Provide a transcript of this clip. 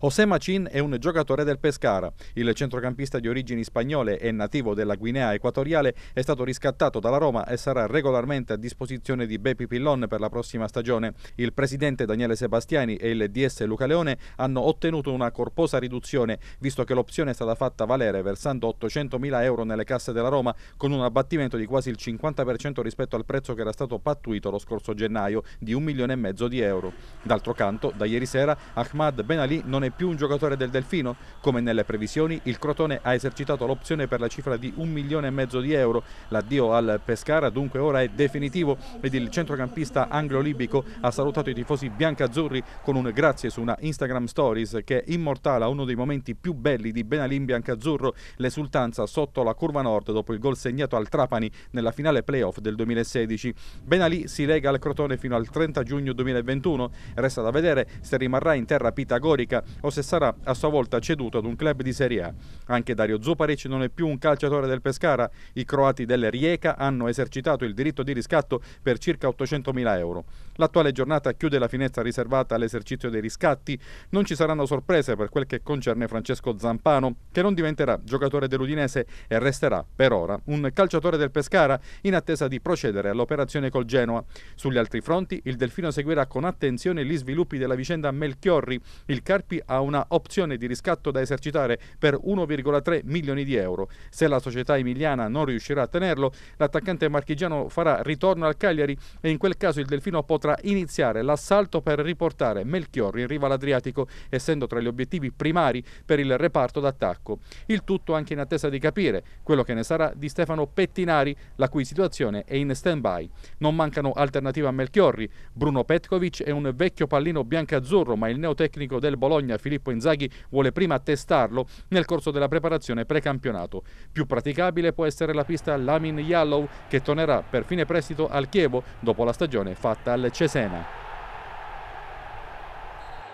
José Machin è un giocatore del Pescara. Il centrocampista di origini spagnole e nativo della Guinea equatoriale è stato riscattato dalla Roma e sarà regolarmente a disposizione di Bepi Pillon per la prossima stagione. Il presidente Daniele Sebastiani e il DS Luca Leone hanno ottenuto una corposa riduzione, visto che l'opzione è stata fatta valere versando 800.000 euro nelle casse della Roma, con un abbattimento di quasi il 50% rispetto al prezzo che era stato pattuito lo scorso gennaio, di un milione e mezzo di euro. D'altro canto, da ieri sera Ahmad Ben Ali non è Crotone più un giocatore del Delfino? Come nelle previsioni, il Crotone ha esercitato l'opzione per la cifra di un milione e mezzo di euro. L'addio al Pescara dunque ora è definitivo ed il centrocampista anglo-libico ha salutato i tifosi biancazzurri con un grazie su una Instagram Stories che immortala uno dei momenti più belli di Benalim biancazzurro, l'esultanza sotto la curva nord dopo il gol segnato al Trapani nella finale playoff del 2016. Benalì si lega al Crotone fino al 30 giugno 2021. Resta da vedere se rimarrà in terra pitagorica o se sarà a sua volta ceduto ad un club di Serie A. Anche Dario Zuparic non è più un calciatore del Pescara. I croati del Rijeka hanno esercitato il diritto di riscatto per circa 800.000 euro. L'attuale giornata chiude la finestra riservata all'esercizio dei riscatti. Non ci saranno sorprese per quel che concerne Francesco Zampano, che non diventerà giocatore dell'Udinese e resterà per ora un calciatore del Pescara in attesa di procedere all'operazione col Genoa. Sugli altri fronti, il Delfino seguirà con attenzione gli sviluppi della vicenda Melchiorri. Il Carpi ha una opzione di riscatto da esercitare per 1,3 milioni di euro. Se la società emiliana non riuscirà a tenerlo, l'attaccante marchigiano farà ritorno al Cagliari e in quel caso il Delfino potrà iniziare l'assalto per riportare Melchior in riva all'Adriatico, essendo tra gli obiettivi primari per il reparto d'attacco. Il tutto anche in attesa di capire quello che ne sarà di Stefano Pettinari, la cui situazione è in stand-by. Non mancano alternative a Melchiorri. Bruno Petkovic è un vecchio pallino bianco-azzurro, ma il neotecnico del Bologna Filippo Inzaghi vuole prima testarlo nel corso della preparazione precampionato. Più praticabile può essere la pista Lamin Yallow che tornerà per fine prestito al Chievo dopo la stagione fatta al Cesena.